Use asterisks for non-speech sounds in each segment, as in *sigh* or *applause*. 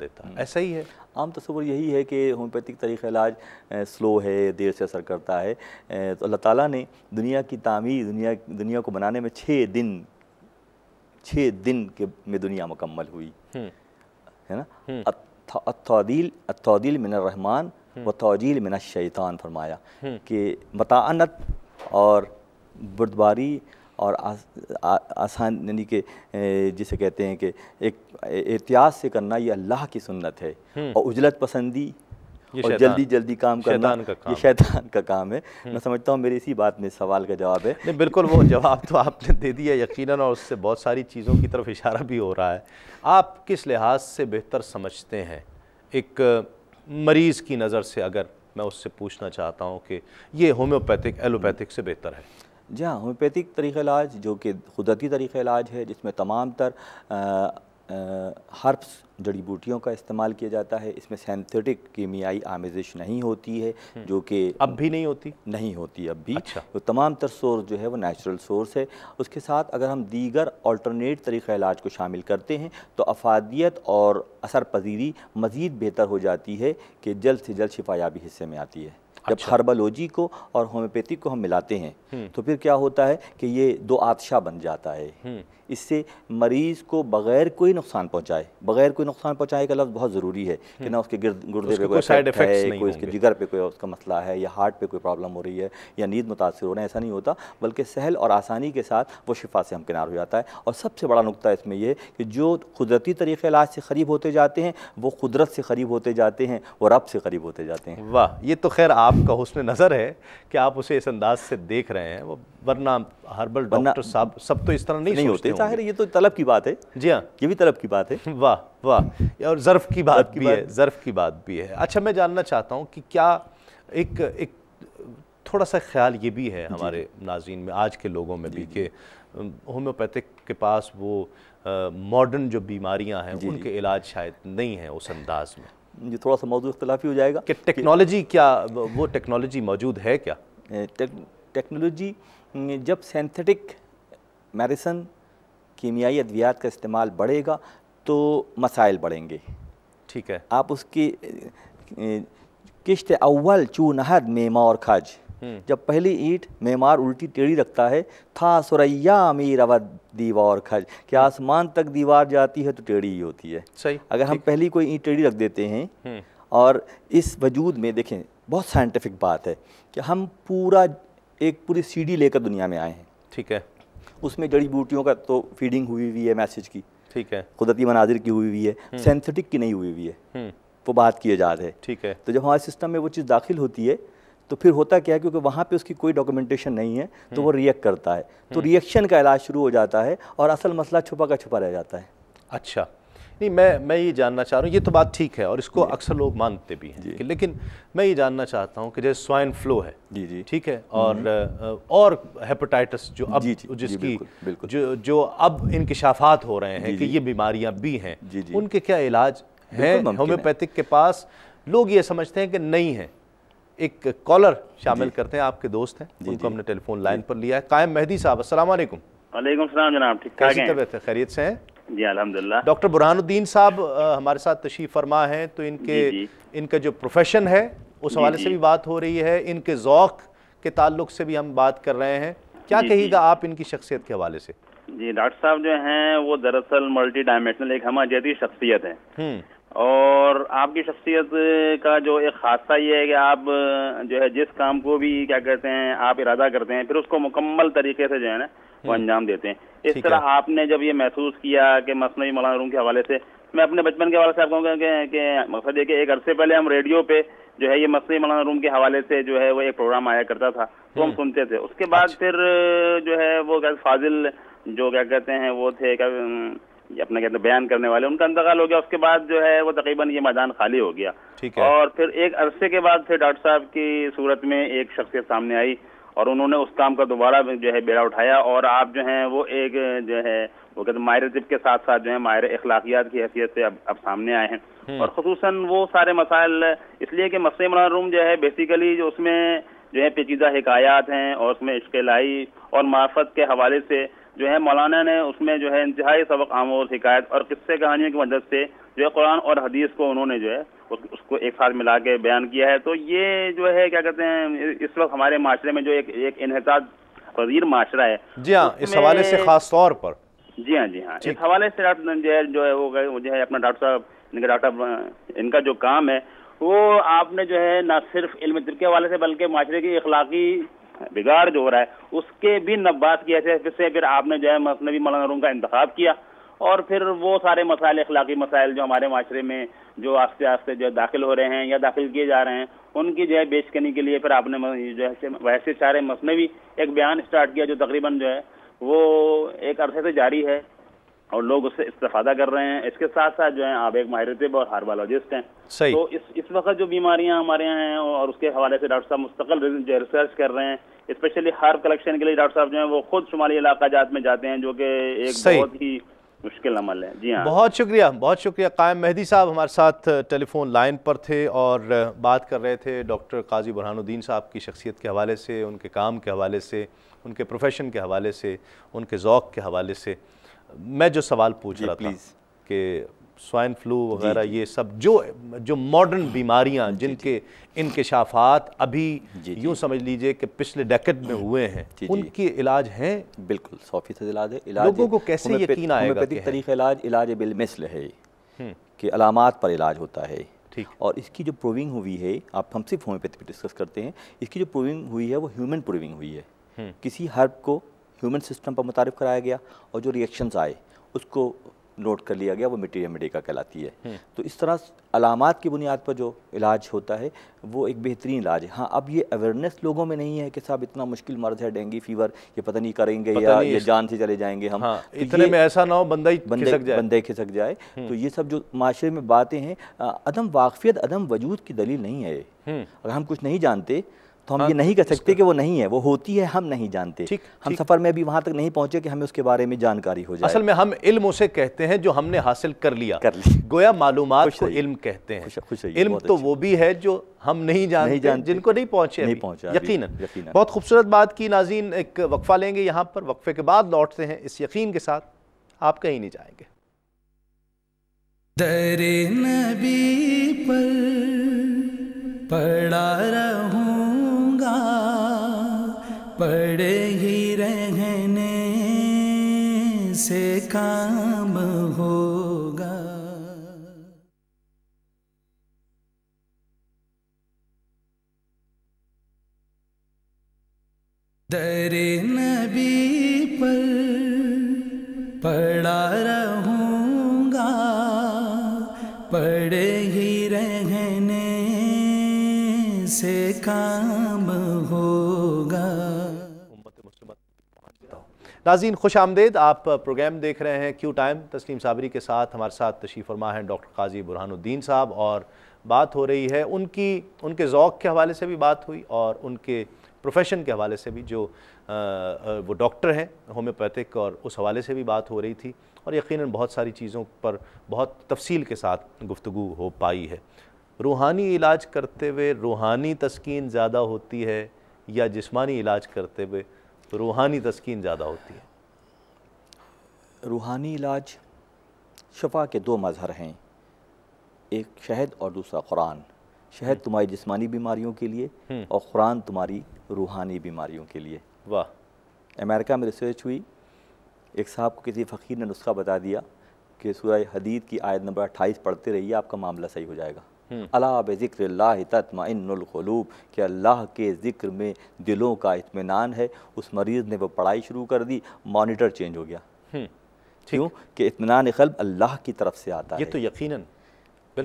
देता है हम्म। ऐसा ही है आम तस्वर यही है कि होम्योपैथिक तरीक़ इलाज स्लो है देर से असर करता है तो अल्लाह ताला ने दुनिया की तामीर दुनिया दुनिया को बनाने में छः दिन छः दिन के में दुनिया मुकम्मल हुई हम्म। है ना हम्म। अतदील अतदील मिन रहमान व तोजील मिन शैतान फरमाया कि मतानत और बुरदबारी और आस, आ, आसान यानी कि जिसे कहते हैं कि एक एहतियात से करना ये अल्लाह की सुन्नत है हम्म। और उजलत पसंदी और जल्दी जल्दी काम करना का काम। ये शैतान का काम है हम्म। मैं समझता हूँ मेरी इसी बात में सवाल का जवाब है नहीं बिल्कुल वो जवाब तो आपने दे दिया यकीनन और उससे बहुत सारी चीज़ों की तरफ इशारा भी हो रहा है आप किस लिहाज से बेहतर समझते हैं एक मरीज़ की नज़र से अगर मैं उससे पूछना चाहता हूँ कि ये होम्योपैथिक एलोपैथिक से बेहतर है जी हाँ होम्योपैथिक तरीक़ इलाज जो कि कुदरती तरीक़ इलाज है जिसमें तमाम तर हर्ब्स जड़ी बूटियों का इस्तेमाल किया जाता है इसमें सेंथेटिक कीमियाई आमेजिश नहीं होती है हम्म। जो कि अब भी नहीं होती नहीं होती अब भी अच्छा। तो तमाम तर सोर्स जो है वो नेचुरल सोर्स है उसके साथ अगर हम दीगर अल्टरनेट तरीक़ा इलाज को शामिल करते हैं तो अफादियत और असर पजीरी मज़ीद बेहतर हो जाती है कि जल्द से जल्द शिफायाबी हिस्से में आती है जब अच्छा। हर्बलोजी को और होम्योपैथी को हम मिलाते हैं हम्म। तो फिर क्या होता है कि ये दो आदशा बन जाता है हम्म। इससे मरीज़ को बगैर कोई नुकसान पहुँचाए बगैर कोई नुकसान पहुँचाए का लफ्ज़ बहुत ज़रूरी है कि ना उसके गिर गुर्दे पे कोई साइड इफेक्ट कोई उसके जिगर पे कोई उसका मसला है या हार्ट पे कोई प्रॉब्लम हो रही है या नींद मुतासर हो रहा है ऐसा नहीं होता बल्कि सहल और आसानी के साथ वो शिफा से हमकिनार हो जाता है और सबसे बड़ा नुकता इसमें यह कि जो कुदरती तरीके इलाज से करीब होते जाते हैं वो कुदरत से करीब होते जाते हैं और रब से करीब होते जाते हैं वाह ये तो खैर आपका हसन नज़र है कि आप उसे इस अंदाज से देख रहे हैं वो वरना हर्बल डॉक्टर साहब सब तो इस तरह नहीं होते चाहे ये तो तलब की बात है जी हाँ ये भी तलब की बात है *laughs* वाह वाह और ज़र्फ़ की बात की भी बात। है ज़र्फ़ की बात भी है अच्छा मैं जानना चाहता हूँ कि क्या एक एक थोड़ा सा ख्याल ये भी है हमारे नाजीन में आज के लोगों में भी कि होम्योपैथिक के पास वो मॉडर्न जो बीमारियाँ हैं उनके इलाज शायद नहीं है उस अंदाज में ये थोड़ा सा मौजूद इख्तलाफी हो जाएगा कि टेक्नोलॉजी क्या वो टेक्नोलॉजी मौजूद है क्या टेक्नोलॉजी जब सेंथेटिक मेडिसन कीमियाई अद्वियात का इस्तेमाल बढ़ेगा तो मसाइल बढ़ेंगे ठीक है आप उसकी किश्त अव्वल चू नहद मेमार खज हम्म। जब पहली ईट मेमार उल्टी टेढ़ी रखता है था सुरैया अमीर अवध दीवार और खज कि हम्म। आसमान तक दीवार जाती है तो टेढ़ी ही होती है सही अगर हम पहली कोई ईट टेढ़ी रख देते हैं हम्म। और इस वजूद में देखें बहुत साइंटिफिक बात है कि हम पूरा एक पूरी सीढ़ी लेकर दुनिया में आए हैं ठीक है उसमें जड़ी बूटियों का तो फीडिंग हुई हुई है मैसेज की ठीक है कुदरती मनाजिर की हुई हुई है सेंथेटिक हम्म। की नहीं हुई हुई है हम्म। वो बात की ईजाद है ठीक है तो जब हमारे सिस्टम में वो चीज़ दाखिल होती है तो फिर होता क्या है क्योंकि वहाँ पे उसकी कोई डॉक्यूमेंटेशन नहीं है तो हम्म। वो रिएक्ट करता है तो रिएक्शन का इलाज शुरू हो जाता है और असल मसला छुपा का छुपा रह जाता है अच्छा नहीं मैं मैं ये जानना चाह रहा हूँ ये तो बात ठीक है और इसको अक्सर लोग मानते भी हैं कि लेकिन मैं ये जानना चाहता हूँ कि जैसे स्वाइन फ्लू है जी जी ठीक है हम्म। और और हेपेटाइटिस जो अब जी, जी, जिसकी बिल्कुल, बिल्कुल। जो जो अब इनकशाफात हो रहे हैं कि ये बीमारियाँ भी हैं उनके क्या इलाज हैं होम्योपैथिक के पास लोग ये समझते हैं कि नहीं है एक कॉलर शामिल करते हैं आपके दोस्त हैं उनको हमने टेलीफोन लाइन पर लिया है कायम मेहदी साहब असल वालेकुम जनाब ठीक है खैरियत से हैं जी अलहमदिल्ला डॉक्टर बुरहानुद्दीन साहब हमारे साथ तशीफ फरमा है तो इनके इनका जो प्रोफेशन है उस हवाले से भी बात हो रही है इनके ओक़ के ताल्लुक से भी हम बात कर रहे हैं क्या कहेगा आप इनकी शख्सियत के हवाले से जी डॉक्टर साहब जो हैं वो दरअसल मल्टी डायमेंशनल एक हम जैसी शख्सियत है हम्म। और आपकी शख्सियत का जो एक खासा ये है कि आप जो है जिस काम को भी क्या कहते हैं आप इरादा करते हैं फिर उसको मुकम्मल तरीके से जो है ना वो हम्म। अंजाम देते हैं इस तरह आपने जब ये महसूस किया कि मसनवी मौलाना रूम के हवाले से मैं अपने बचपन के हवाले से आपको कहूँगा कि मकसद ये कि एक अरसे पहले हम रेडियो पे जो है ये मसनवी मौलाना रूम के हवाले से जो है वो एक प्रोग्राम आया करता था तो हम हम्म। सुनते थे उसके बाद अच्छा। फिर जो है वो फाजिल जो क्या कहते हैं वो थे क्या अपना कहते बयान करने वाले उनका इंतकाल हो गया उसके बाद जो है वो तकरीबन ये मैदान खाली हो गया ठीक है और फिर एक अरसे के बाद फिर डॉक्टर साहब की सूरत में एक शख्सियत सामने आई और उन्होंने उस काम का दोबारा जो है बेड़ा उठाया और आप जो हैं वो एक जो है वो कहते मायरे तिब के साथ साथ जो है मायर अखलाकियात की हैसियत से अब अब सामने आए हैं हम्म। और खसूस वो सारे मसाइल इसलिए कि मसले इमरान रूम जो है बेसिकली जो उसमें जो है पेचीदा हकयात हैं और उसमें इश्क लाई और मार्फत के हवाले से जो है मौलाना ने उसमें जो है इंतहाई सबक आमोज शिकायत और किस्से कहानियों की मदद से जो है कुरान और हदीस को उन्होंने जो है उस, उसको एक साथ मिला के बयान किया है तो ये जो है क्या कहते हैं इस वक्त हमारे माशरे में जो एक एक इनहसाद पजीर माशरा है जी हाँ इस हवाले से खास तौर पर जी हाँ जी हाँ इस हवाले से जो है जो है वो जो है अपना डॉक्टर साहब इनका डॉक्टर इनका जो काम है वो आपने जो है ना सिर्फ इल्म के वाले से बल्कि माशरे की अखलाकी बिगाड़ जो हो रहा है उसके भी नब्बात की हैसियत से फिर आपने जो है मसनबी मौलाना रूम का इंतखा किया और फिर वो सारे मसाइल अखलाकी मसाइल जो हमारे माशरे में जो आस्ते आस्ते जो दाखिल हो रहे हैं या दाखिल किए जा रहे हैं उनकी जो है बेचकनी के लिए फिर आपने जो है वैसे सारे मसनवी एक बयान स्टार्ट किया जो तकरीबन जो है वो एक अरसे से जारी है और लोग उससे इस्तेफादा कर रहे हैं इसके साथ साथ जो है आप एक माहिर तब और हार्बालोजिस्ट हैं सही। तो इस इस वक्त जो बीमारियां हमारे यहाँ हैं और उसके हवाले से डॉक्टर साहब मुस्तकिल रिसर्च कर रहे हैं स्पेशली हार्ब कलेक्शन के लिए डॉक्टर साहब जो है वो खुद शुमाली इलाका जात में जाते हैं जो कि एक बहुत ही मुश्किल अमल है जी हाँ बहुत शुक्रिया बहुत शुक्रिया कायम मेहदी साहब हमारे साथ टेलीफोन लाइन पर थे और बात कर रहे थे डॉक्टर काजी बुरहानुद्दीन साहब की शख्सियत के हवाले से उनके काम के हवाले से उनके प्रोफेशन के हवाले से उनके ओक़ के हवाले से मैं जो सवाल पूछ रहा था कि स्वाइन फ्लू वगैरह ये सब जो जो मॉडर्न हाँ। बीमारियां जिनके इनकशाफात अभी यूं समझ लीजिए कि पिछले डेकेट में हुए हैं उनके इलाज हैं बिल्कुल सौ फीसद इलाज है लोगों को कैसे यकीन आएगा तरीका इलाज इलाज बिलमिसल है हम्म। कि अलामत पर इलाज होता है ठीक और इसकी जो प्रूविंग हुई है आप हम सिर्फ होम्योपैथी पर डिस्कस करते हैं इसकी जो प्रूविंग हुई है वो ह्यूमन प्रूविंग हुई है हम्म। किसी हर्ब को ह्यूमन सिस्टम पर मुतारफ़ कराया गया और जो रिएक्शंस आए उसको नोट कर लिया गया वो मटीरिया का कहलाती है हम्म। तो इस तरह अलामत की बुनियाद पर जो इलाज होता है वो एक बेहतरीन इलाज है हाँ अब ये अवेयरनेस लोगों में नहीं है कि साहब इतना मुश्किल मर्ज है डेंगू फीवर ये पता नहीं करेंगे पता या नहीं ये जान से चले जाएंगे हम हाँ, तो इतने में ऐसा ना हो बंदा ही बंदे बंदे खिसक जाए हम्म। तो ये सब जो माशरे में बातें हैं अदम वाकफियत अदम वजूद की दलील नहीं है हम्म। अगर हम कुछ नहीं जानते तो हम आ, ये हाँ, नहीं कह सकते कि वो नहीं है वो होती है हम नहीं जानते ठीक, हम ठीक। सफ़र में अभी वहां तक नहीं पहुंचे कि हमें उसके बारे में जानकारी हो जाए असल में हम इल्म उसे कहते हैं जो हमने हासिल कर लिया कर लिया गोया मालूम इल्म कहते हैं इल्म तो वो भी है जो हम नहीं जानते, नहीं जानते जिनको नहीं पहुंचे नहीं पहुंचे यकीन बहुत खूबसूरत बात की नाजीन एक वक्फ़ा लेंगे यहाँ पर वक्फ़े के बाद लौटते हैं इस यकीन के साथ आप कहीं नहीं जाएंगे पर पड़ा रहूं लगा पड़े ही रहने से काम होगा दर नबी पर पड़ा रहूंगा पड़े ही रहने से काम नाजीन खुश आमदेद आप प्रोग्राम देख रहे हैं क्यू टाइम तस्लीम साबरी के साथ हमारे साथ तशीफ़ फरमा हैं डॉक्टर काजी बुरहानुद्दीन साहब और बात हो रही है उनकी उनके ओक़ के हवाले से भी बात हुई और उनके प्रोफेशन के हवाले से भी जो आ, वो डॉक्टर हैं होम्योपैथिक और उस हवाले से भी बात हो रही थी और यकीनन बहुत सारी चीज़ों पर बहुत तफसील के साथ गुफ्तु हो पाई है रूहानी इलाज करते हुए रूहानी तस्किन ज़्यादा होती है या जिस्मानी इलाज करते हुए तो रूहानी तस्किन ज़्यादा होती है रूहानी इलाज शफा के दो मज़हर हैं एक शहद और दूसरा कुरान शहद हम्म। तुम्हारी जिस्मानी बीमारियों के लिए हम्म। और कुरान तुम्हारी रूहानी बीमारियों के लिए वाह अमेरिका में रिसर्च हुई एक साहब को किसी फ़कीर ने नुस्खा बता दिया कि सूर्य हदीद की आयत नंबर अट्ठाईस पढ़ते रहिए आपका मामला सही हो जाएगा अला बज़िक्र तत्माइनकलूब के अल्लाह के ज़िक्र में दिलों का इतमान है उस मरीज़ ने वो पढ़ाई शुरू कर दी मॉनिटर चेंज हो गया हम्म, क्यों कि इतमान कल्ब अल्लाह की तरफ से आता ये है तो यकीनन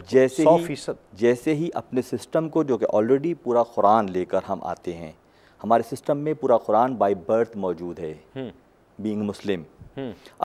जैसे ही जैसे ही अपने सिस्टम को जो कि ऑलरेडी पूरा कुरान लेकर हम आते हैं हमारे सिस्टम में पूरा कुरान बाई बर्थ मौजूद है हम्म। बींग मुस्लिम हम्म।